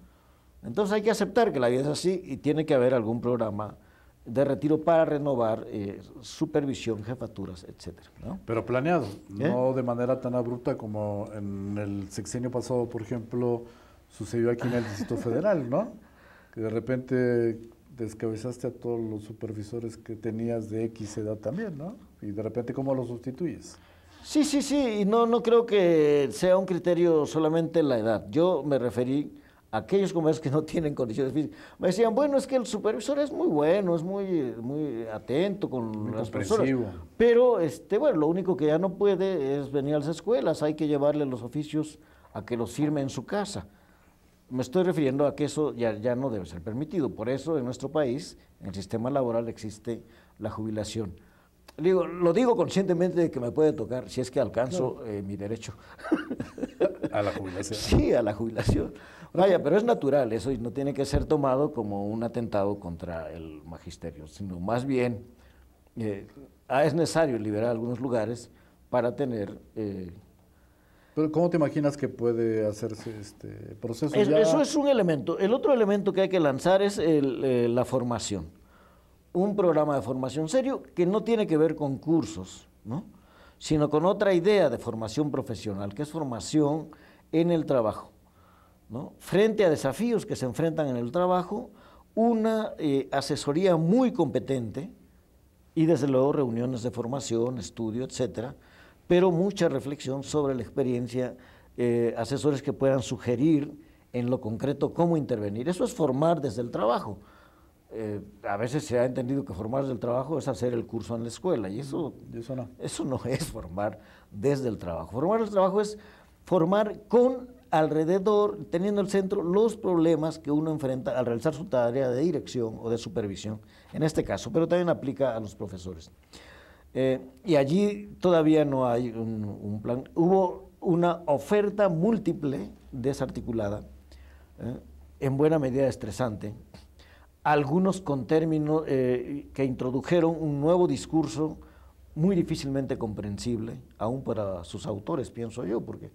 Entonces hay que aceptar que la vida es así y tiene que haber algún programa de retiro para renovar eh, supervisión, jefaturas, etc. Pero planeado, ¿Eh? no de manera tan abrupta como en el sexenio pasado, por ejemplo, sucedió aquí en el Distrito Federal, ¿no? Y de repente descabezaste a todos los supervisores que tenías de X edad también, ¿no? Y de repente, ¿cómo los sustituyes? Sí, sí, sí, y no, no creo que sea un criterio solamente la edad. Yo me referí a aquellos comercios que no tienen condiciones físicas. Me decían, bueno, es que el supervisor es muy bueno, es muy, muy atento con las personas. Pero, este, bueno, lo único que ya no puede es venir a las escuelas, hay que llevarle los oficios a que los firme en su casa. Me estoy refiriendo a que eso ya, ya no debe ser permitido. Por eso en nuestro país, en el sistema laboral, existe la jubilación. lo digo conscientemente de que me puede tocar si es que alcanzo eh, mi derecho. a la jubilación. Sí, a la jubilación. Vaya, pero es natural eso y no tiene que ser tomado como un atentado contra el magisterio, sino más bien eh, ah, es necesario liberar algunos lugares para tener eh, pero ¿cómo te imaginas que puede hacerse este proceso? ya... Eso es un elemento. El otro elemento que hay que lanzar es eh, la formación. Un programa de formación serio que no tiene que ver con cursos, sino con otra idea de formación profesional, que es formación en el trabajo. ¿no? Frente a desafíos que se enfrentan en el trabajo, una eh, asesoría muy competente y desde luego reuniones de formación, estudio, etcétera, pero mucha reflexión sobre la experiencia, eh, asesores que puedan sugerir en lo concreto cómo intervenir. Eso es formar desde el trabajo. Eh, a veces se ha entendido que formar desde el trabajo es hacer el curso en la escuela y eso, eso, no. es formar desde el trabajo. Formar desde el trabajo es formar con alrededor, teniendo el centro, los problemas que uno enfrenta al realizar su tarea de dirección o de supervisión, en este caso, pero también aplica a los profesores. Eh, y allí todavía no hay un, plan. Hubo una oferta múltiple desarticulada, eh, en buena medida estresante, algunos con términos eh, que introdujeron un nuevo discurso muy difícilmente comprensible, aún para sus autores, pienso yo, porque...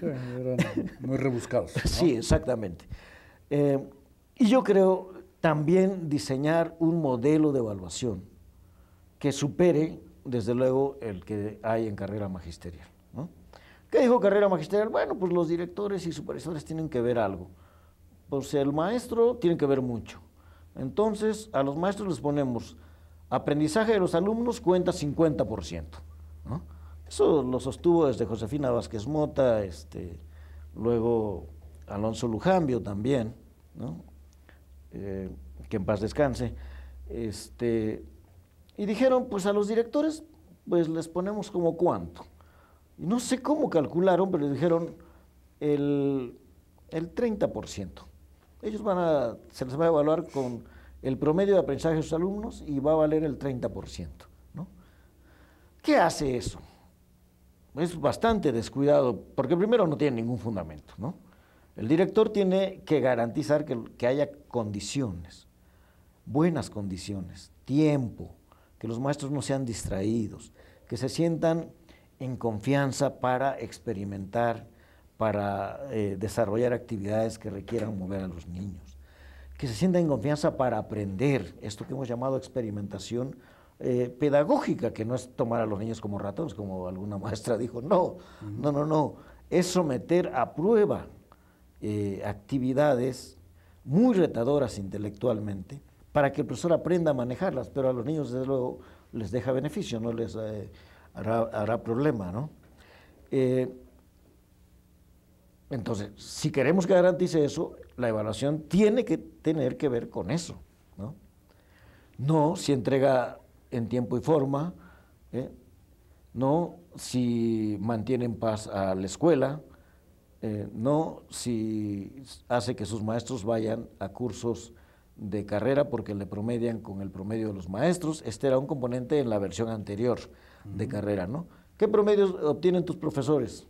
Eran muy rebuscados. Sí, exactamente. y yo creo también diseñar un modelo de evaluación que supere desde luego, el que hay en carrera magisterial. ¿no? ¿Qué dijo carrera magisterial? Bueno, pues los directores y supervisores tienen que ver algo. Pues el maestro tiene que ver mucho. Entonces, a los maestros les ponemos aprendizaje de los alumnos cuenta 50%. Eso lo sostuvo desde Josefina Vázquez Mota, este, luego Alonso Lujambio también, eh, que en paz descanse. Este, y dijeron, pues a los directores, pues les ponemos como cuánto. Y no sé cómo calcularon, pero les dijeron el, 30%. Ellos van a, se les va a evaluar con el promedio de aprendizaje de sus alumnos y va a valer el 30%. ¿no? ¿Qué hace eso? Es bastante descuidado, porque primero no tiene ningún fundamento. El director tiene que garantizar que, que haya condiciones, buenas condiciones, tiempo, que los maestros no sean distraídos, que se sientan en confianza para experimentar, para eh, desarrollar actividades que requieran mover a los niños, que se sientan en confianza para aprender esto que hemos llamado experimentación eh, pedagógica, que no es tomar a los niños como ratones, como alguna maestra dijo, no, no, no, no, es someter a prueba eh, actividades muy retadoras intelectualmente, para que el profesor aprenda a manejarlas, pero a los niños desde luego les deja beneficio, no les eh, hará, problema, ¿no? Eh, entonces, si queremos que garantice eso, la evaluación tiene que tener que ver con eso, ¿no? No si entrega en tiempo y forma, ¿eh? no si mantiene en paz a la escuela, no si hace que sus maestros vayan a cursos de carrera porque le promedian con el promedio de los maestros. Este era un componente en la versión anterior de carrera, ¿no? ¿Qué promedios obtienen tus profesores?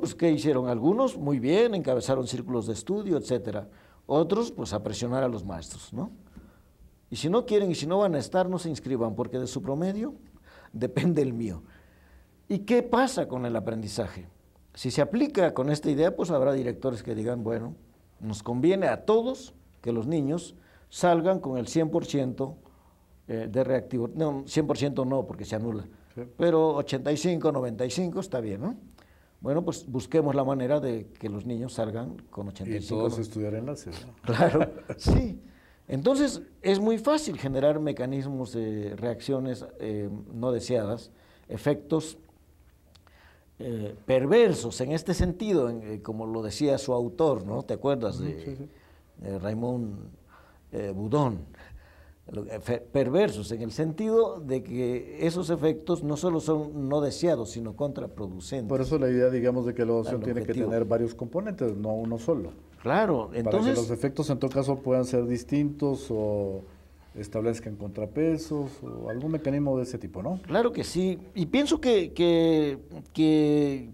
pues, ¿qué hicieron? Algunos, muy bien, encabezaron círculos de estudio, etcétera. Otros, pues, a presionar a los maestros, ¿no? Y si no quieren y si no van a estar, no se inscriban, porque de su promedio depende el mío. ¿Y qué pasa con el aprendizaje? Si se aplica con esta idea, pues habrá directores que digan, bueno, nos conviene a todos que los niños salgan con el 100% eh, de reactivo. No, 100% no, porque se anula. Pero 85, 95 está bien, ¿no? Bueno, pues busquemos la manera de que los niños salgan con 85. Y todos estudiar la Claro, sí. Entonces, es muy fácil generar mecanismos de reacciones eh, no deseadas, efectos eh, perversos en este sentido, como lo decía su autor, ¿no? ¿Te acuerdas de, sí, eh, Budón, perversos en el sentido de que esos efectos no solo son no deseados, sino contraproducentes. Por eso la idea, digamos, de que la opción tiene que tener varios componentes, no uno solo. Claro, entonces... Para que los efectos en todo caso puedan ser distintos o establezcan contrapesos o algún mecanismo de ese tipo, ¿no? Claro que sí, y pienso que,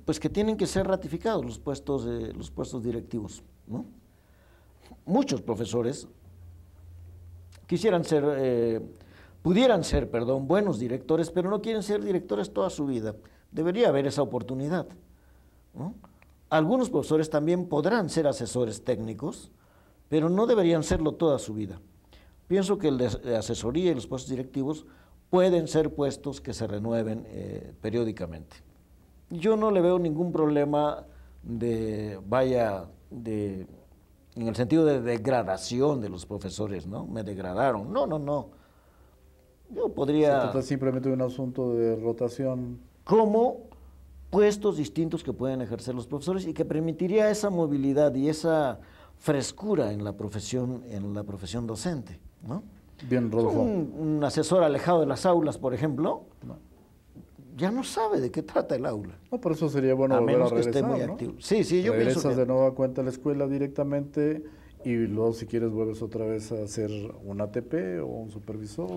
pues que tienen que ser ratificados los puestos, los puestos directivos, Muchos profesores quisieran ser, eh, pudieran ser, perdón, buenos directores, pero no quieren ser directores toda su vida. Debería haber esa oportunidad. Algunos profesores también podrán ser asesores técnicos, pero no deberían serlo toda su vida. Pienso que la asesoría y los puestos directivos pueden ser puestos que se renueven eh, periódicamente. Yo no le veo ningún problema de, vaya, de en el sentido de degradación de los profesores, ¿no? Me degradaron. No, no, no. Yo podría... Se trata simplemente de un asunto de rotación. Como puestos distintos que pueden ejercer los profesores y que permitiría esa movilidad y esa frescura en la profesión, en la profesión docente, ¿no? Bien, Rodolfo. Un, un asesor alejado de las aulas, por ejemplo, no ya no sabe de qué trata el aula. No, por eso sería bueno a menos a que esté muy activo. Sí, sí, yo pienso que... de nuevo a cuenta a la escuela directamente y luego si quieres vuelves otra vez a ser un ATP o un supervisor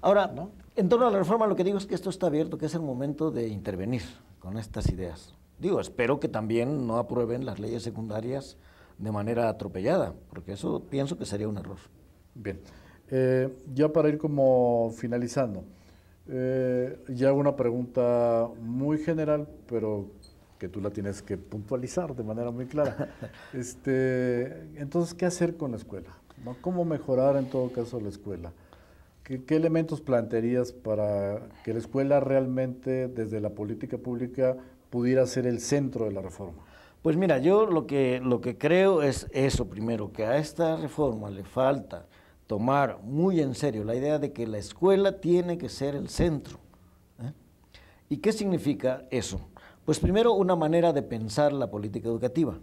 Ahora, ¿no? en torno a la reforma lo que digo es que esto está abierto, que es el momento de intervenir con estas ideas. Digo, espero que también no aprueben las leyes secundarias de manera atropellada, porque eso pienso que sería un error. Bien, eh, ya para ir como finalizando, eh, ya una pregunta muy general, pero que tú la tienes que puntualizar de manera muy clara. Este, entonces, ¿qué hacer con la escuela? ¿Cómo mejorar en todo caso la escuela? ¿Qué, elementos plantearías para que la escuela realmente desde la política pública pudiera ser el centro de la reforma? Pues mira, yo lo que, lo que creo es eso primero, que a esta reforma le falta tomar muy en serio la idea de que la escuela tiene que ser el centro. ¿eh? ¿Y qué significa eso? Pues primero una manera de pensar la política educativa.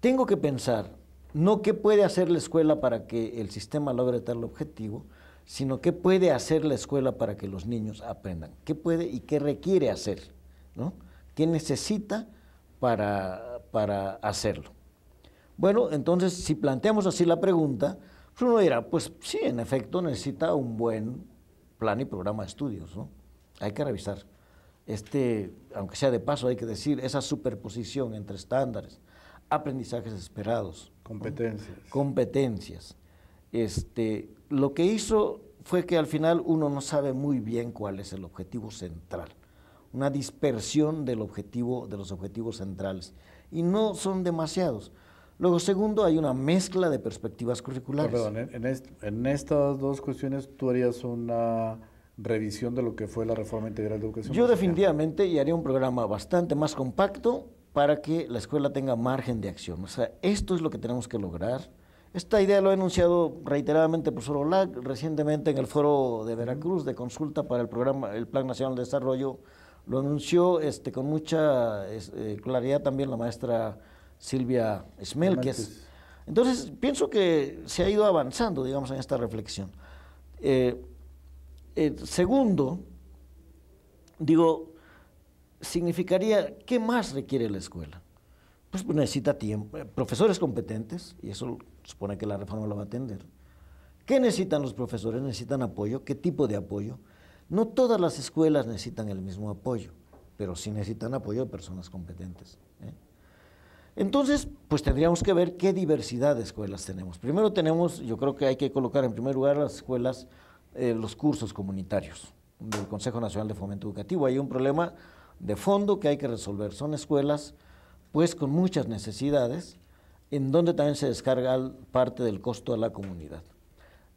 Tengo que pensar no qué puede hacer la escuela para que el sistema logre tal objetivo, sino qué puede hacer la escuela para que los niños aprendan, qué puede y qué requiere hacer, ¿no? qué necesita para, para hacerlo. Bueno, entonces si planteamos así la pregunta, uno dirá, pues sí, en efecto necesita un buen plan y programa de estudios, ¿no? Hay que revisar. Este, aunque sea de paso, hay que decir, esa superposición entre estándares, aprendizajes esperados. Competencias. Competencias. Este, lo que hizo fue que al final uno no sabe muy bien cuál es el objetivo central. Una dispersión del objetivo, de los objetivos centrales. Y no son demasiados. Luego, segundo, hay una mezcla de perspectivas curriculares. Ah, perdón, en, estas dos cuestiones tú harías una revisión de lo que fue la reforma integral de educación. Yo definitivamente y haría un programa bastante más compacto para que la escuela tenga margen de acción. O sea, esto es lo que tenemos que lograr. Esta idea lo ha anunciado reiteradamente el profesor Olac, recientemente en el foro de Veracruz de consulta para el programa, el Plan Nacional de Desarrollo, lo anunció este, con mucha eh, claridad también la maestra Silvia Smelkes. Entonces, pienso que se ha ido avanzando, digamos, en esta reflexión. Eh, eh, segundo, digo, significaría, ¿qué más requiere la escuela? Pues necesita tiempo, eh, profesores competentes, y eso supone que la reforma lo va a atender. ¿Qué necesitan los profesores? ¿Necesitan apoyo? ¿Qué tipo de apoyo? No todas las escuelas necesitan el mismo apoyo, pero sí necesitan apoyo de personas competentes. ¿eh? Entonces, pues tendríamos que ver qué diversidad de escuelas tenemos. Primero tenemos, yo creo que hay que colocar en primer lugar las escuelas, eh, los cursos comunitarios del Consejo Nacional de Fomento Educativo. Hay un problema de fondo que hay que resolver. Son escuelas, pues, con muchas necesidades, en donde también se descarga parte del costo a la comunidad.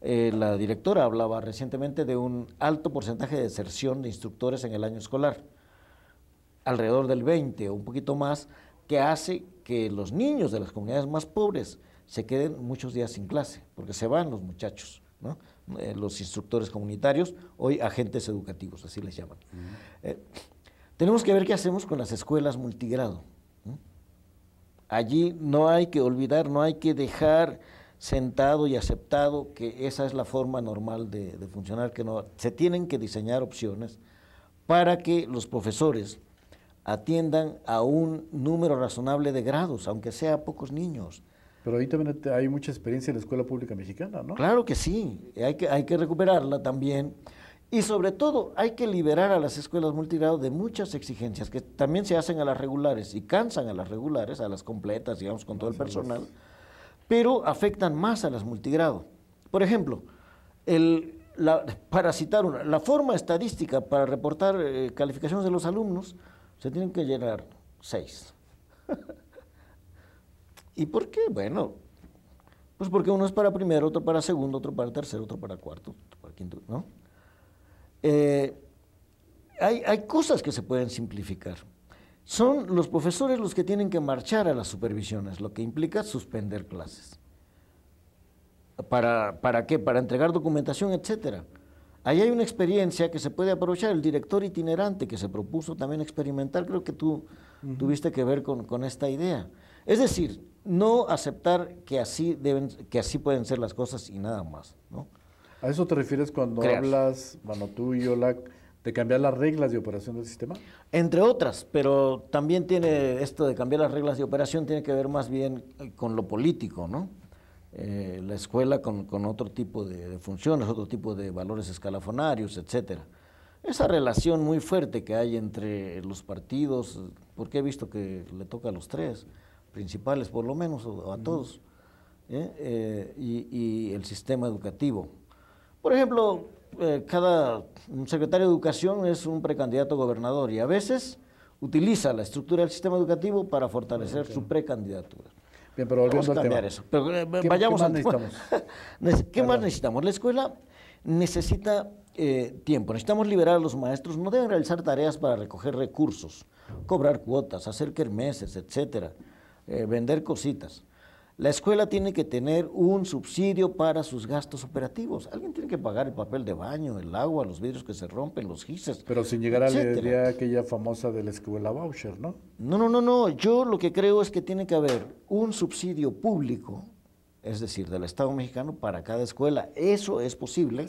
Eh, la directora hablaba recientemente de un alto porcentaje de deserción de instructores en el año escolar, alrededor del 20 o un poquito más, que hace que los niños de las comunidades más pobres se queden muchos días sin clase, porque se van los muchachos, eh, los instructores comunitarios, hoy agentes educativos, así les llaman. Eh, tenemos que ver qué hacemos con las escuelas multigrado. Allí no hay que olvidar, no hay que dejar sentado y aceptado que esa es la forma normal de, de funcionar, que no, se tienen que diseñar opciones para que los profesores, atiendan a un número razonable de grados, aunque sea a pocos niños. Pero ahí también hay mucha experiencia en la escuela pública mexicana, ¿no? Claro que sí, hay que, hay que recuperarla también. Y sobre todo hay que liberar a las escuelas multigrado de muchas exigencias que también se hacen a las regulares y cansan a las regulares, a las completas, digamos, con todo el personal, pero afectan más a las multigrado. Por ejemplo, el, para citar una, la forma estadística para reportar eh, calificaciones de los alumnos se tienen que llenar seis. ¿Y por qué? Bueno, pues porque uno es para primero, otro para segundo, otro para tercero, otro para cuarto, para quinto, ¿no? Eh, hay, cosas que se pueden simplificar. Son los profesores los que tienen que marchar a las supervisiones, lo que implica suspender clases. ¿Para, para qué? Para entregar documentación, etcétera. Ahí hay una experiencia que se puede aprovechar. El director itinerante que se propuso también experimentar, creo que tú tuviste que ver con, esta idea. Es decir, no aceptar que así, deben, que así pueden ser las cosas y nada más. ¿A eso te refieres cuando hablas, bueno, tú y yo, de cambiar las reglas de operación del sistema? Entre otras, pero también tiene esto de cambiar las reglas de operación, tiene que ver más bien eh, con lo político, ¿no? Eh, la escuela con, otro tipo de funciones, otro tipo de valores escalafonarios, etcétera. Esa relación muy fuerte que hay entre los partidos, porque he visto que le toca a los tres principales, por lo menos, o a todos, ¿eh? Eh, y, el sistema educativo. Por ejemplo, cada secretario de educación es un precandidato gobernador y a veces utiliza la estructura del sistema educativo para fortalecer su precandidatura. Bien, pero volviendo Vamos a cambiar Eso. Eh, vayamos a más necesitamos? ¿Qué más necesitamos? La escuela necesita eh, tiempo. Necesitamos liberar a los maestros. No deben realizar tareas para recoger recursos, cobrar cuotas, hacer kermeses, etcétera, eh, vender cositas. La escuela tiene que tener un subsidio para sus gastos operativos. Alguien tiene que pagar el papel de baño, el agua, los vidrios que se rompen, los gises. Pero sin llegar a la idea aquella famosa de la escuela voucher, ¿no? No, no, no, no. Yo lo que creo es que tiene que haber un subsidio público, es decir, del Estado mexicano para cada escuela. Eso es posible.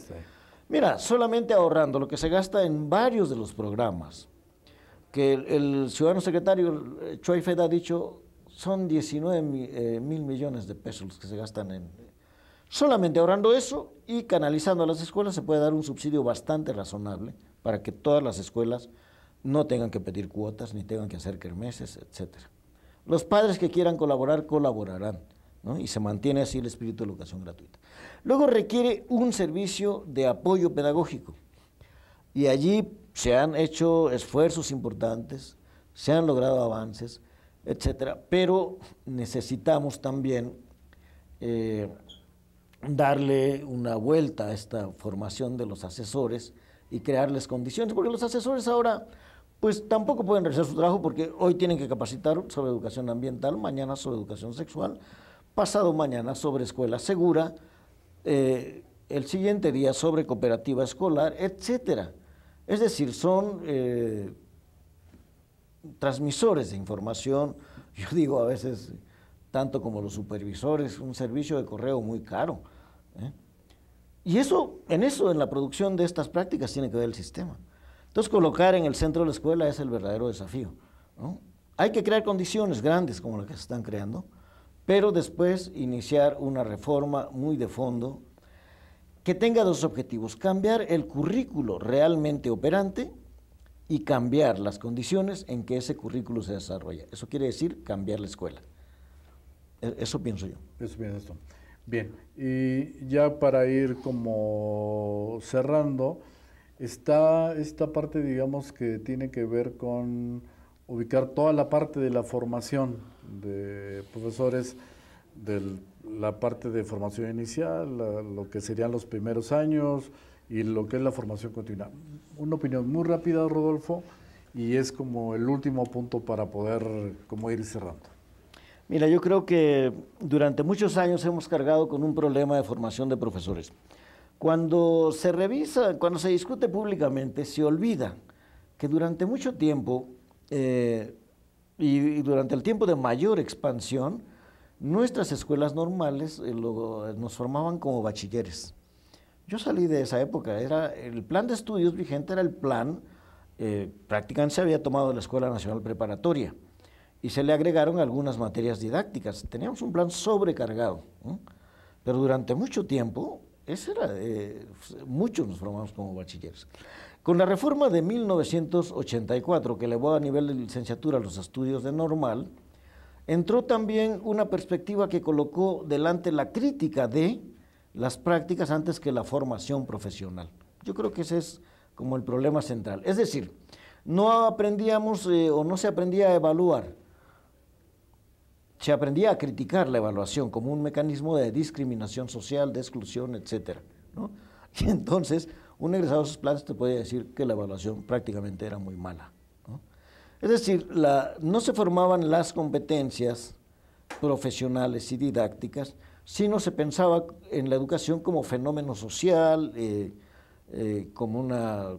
Mira, solamente ahorrando lo que se gasta en varios de los programas, que el, ciudadano secretario eh, choi Fed ha dicho son 19 eh, mil, millones de pesos los que se gastan en... Solamente ahorrando eso y canalizando a las escuelas se puede dar un subsidio bastante razonable para que todas las escuelas no tengan que pedir cuotas ni tengan que hacer kermeses, etc. Los padres que quieran colaborar, colaborarán. Y se mantiene así el espíritu de educación gratuita. Luego requiere un servicio de apoyo pedagógico. Y allí se han hecho esfuerzos importantes, se han logrado avances, etcétera. Pero necesitamos también eh, darle una vuelta a esta formación de los asesores y crearles condiciones, porque los asesores ahora pues tampoco pueden realizar su trabajo porque hoy tienen que capacitar sobre educación ambiental, mañana sobre educación sexual, pasado mañana sobre escuela segura, eh, el siguiente día sobre cooperativa escolar, etcétera. Es decir, son eh, transmisores de información, yo digo a veces, tanto como los supervisores, un servicio de correo muy caro. ¿eh? Y eso, en eso, en la producción de estas prácticas tiene que ver el sistema. Entonces, colocar en el centro de la escuela es el verdadero desafío. Hay que crear condiciones grandes como las que se están creando, pero después iniciar una reforma muy de fondo que tenga dos objetivos, cambiar el currículo realmente operante y cambiar las condiciones en que ese currículo se desarrolla. Eso quiere decir cambiar la escuela. E, eso pienso yo. Eso pienso yo. Bien, y ya para ir como cerrando, está esta parte, digamos, que tiene que ver con ubicar toda la parte de la formación de profesores, de la parte de formación inicial, lo que serían los primeros años, y lo que es la formación continua. Una opinión muy rápida, Rodolfo, y es como el último punto para poder como ir cerrando. Mira, yo creo que durante muchos años hemos cargado con un problema de formación de profesores. Cuando se revisa, cuando se discute públicamente, se olvida que durante mucho tiempo eh, y, durante el tiempo de mayor expansión, nuestras escuelas normales eh, nos formaban como bachilleres. Yo salí de esa época, era, el plan de estudios vigente era el plan, eh, prácticamente se había tomado de la Escuela Nacional Preparatoria y se le agregaron algunas materias didácticas. Teníamos un plan sobrecargado, pero durante mucho tiempo, ese era, eh, muchos nos formamos como bachilleres. Con la reforma de 1984, que elevó a nivel de licenciatura los estudios de normal, entró también una perspectiva que colocó delante la crítica de las prácticas antes que la formación profesional. Yo creo que ese es como el problema central. Es decir, no aprendíamos eh, o no se aprendía a evaluar, se aprendía a criticar la evaluación como un mecanismo de discriminación social, de exclusión, etc. ¿no? Y entonces, un egresado de esos planes te podía decir que la evaluación prácticamente era muy mala. Es decir, no se formaban las competencias profesionales y didácticas, no se pensaba en la educación como fenómeno social, eh, eh, como una...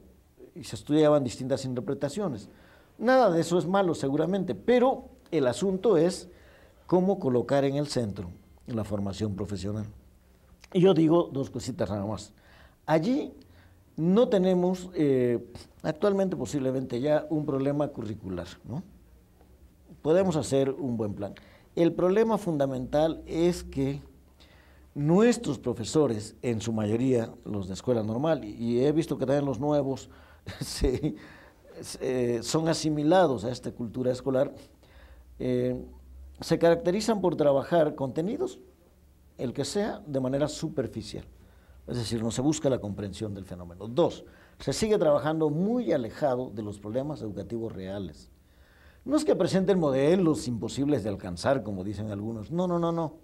y se estudiaban distintas interpretaciones. Nada de eso es malo seguramente, pero el asunto es cómo colocar en el centro la formación profesional. Y yo digo dos cositas nada más. Allí no tenemos eh, actualmente posiblemente ya un problema curricular, Podemos hacer un buen plan. El problema fundamental es que nuestros profesores, en su mayoría los de escuela normal, y he visto que también los nuevos eh, son asimilados a esta cultura escolar, eh, se caracterizan por trabajar contenidos, el que sea, de manera superficial. Es decir, no se busca la comprensión del fenómeno. Dos, se sigue trabajando muy alejado de los problemas educativos reales. No es que presenten modelos imposibles de alcanzar, como dicen algunos. No, no, no, no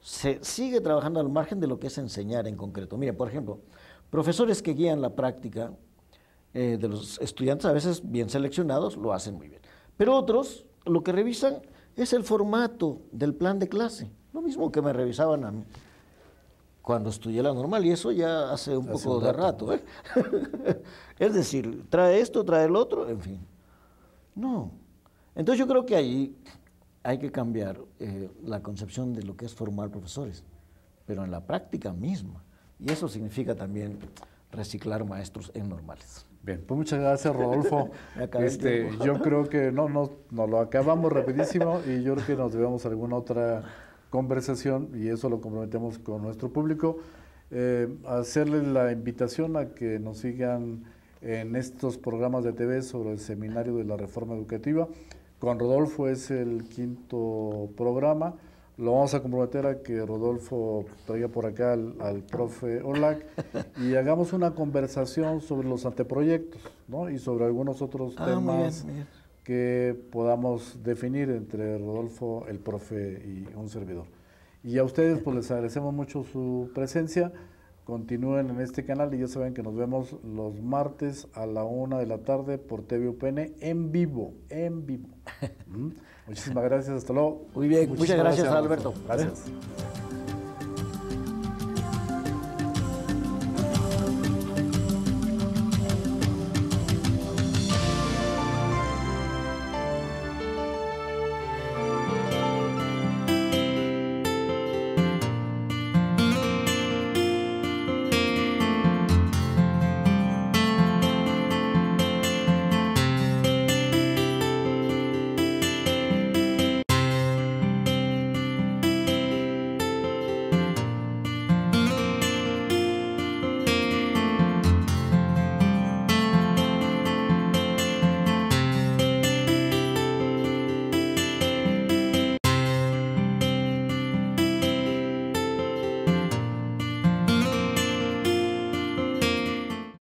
se sigue trabajando al margen de lo que es enseñar en concreto. Mira, por ejemplo, profesores que guían la práctica eh, de los estudiantes, a veces bien seleccionados, lo hacen muy bien. Pero otros, lo que revisan es el formato del plan de clase. Lo mismo que me revisaban a mí cuando estudié la normal, y eso ya hace un poco de rato. ¿eh? es decir, trae esto, trae el otro, en fin. No. Entonces yo creo que ahí hay que cambiar eh, la concepción de lo que es formar profesores, pero en la práctica misma. Y eso significa también reciclar maestros en normales. Bien, pues muchas gracias Rodolfo. este, yo creo que no, no, lo acabamos rapidísimo y yo creo que nos debemos alguna otra conversación y eso lo comprometemos con nuestro público. Eh, hacerles la invitación a que nos sigan en estos programas de TV sobre el seminario de la reforma educativa. Con Rodolfo es el quinto programa. Lo vamos a comprometer a que Rodolfo traiga por acá al, profe Olac y hagamos una conversación sobre los anteproyectos ¿no? y sobre algunos otros ah, temas que podamos definir entre Rodolfo, el profe y un servidor. Y a ustedes pues les agradecemos mucho su presencia continúen en este canal y ya saben que nos vemos los martes a la una de la tarde por TVUPN en vivo, en vivo. Muchísimas gracias, hasta luego. Muy bien, muchas gracias, gracias Alberto. Gracias. ¿Eh?